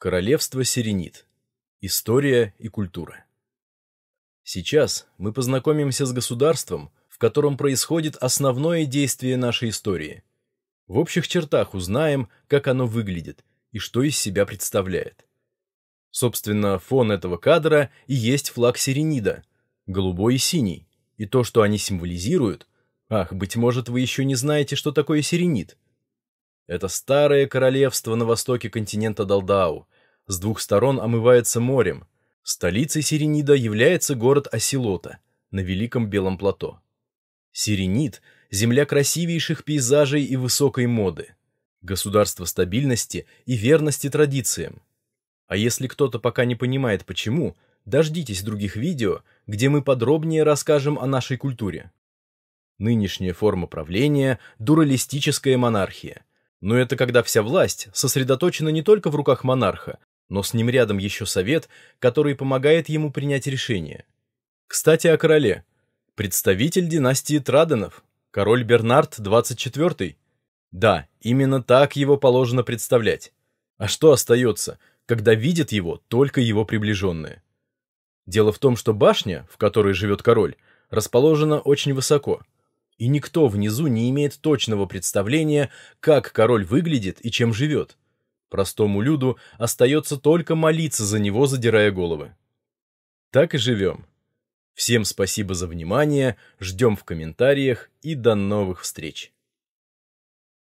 Королевство Сиренит. История и культура. Сейчас мы познакомимся с государством, в котором происходит основное действие нашей истории. В общих чертах узнаем, как оно выглядит и что из себя представляет. Собственно, фон этого кадра и есть флаг Сиренида, голубой и синий, и то, что они символизируют, ах, быть может, вы еще не знаете, что такое Сиренид. Это старое королевство на востоке континента Далдау – с двух сторон омывается морем. Столицей Сиренида является город Осилота на Великом Белом плато. Сиренид – земля красивейших пейзажей и высокой моды, государство стабильности и верности традициям. А если кто-то пока не понимает почему, дождитесь других видео, где мы подробнее расскажем о нашей культуре. Нынешняя форма правления – дуралистическая монархия. Но это когда вся власть сосредоточена не только в руках монарха, но с ним рядом еще совет, который помогает ему принять решение. Кстати, о короле. Представитель династии Траденов, король Бернард XXIV. Да, именно так его положено представлять. А что остается, когда видят его только его приближенные? Дело в том, что башня, в которой живет король, расположена очень высоко, и никто внизу не имеет точного представления, как король выглядит и чем живет. Простому люду остается только молиться за него, задирая головы. Так и живем. Всем спасибо за внимание, ждем в комментариях и до новых встреч.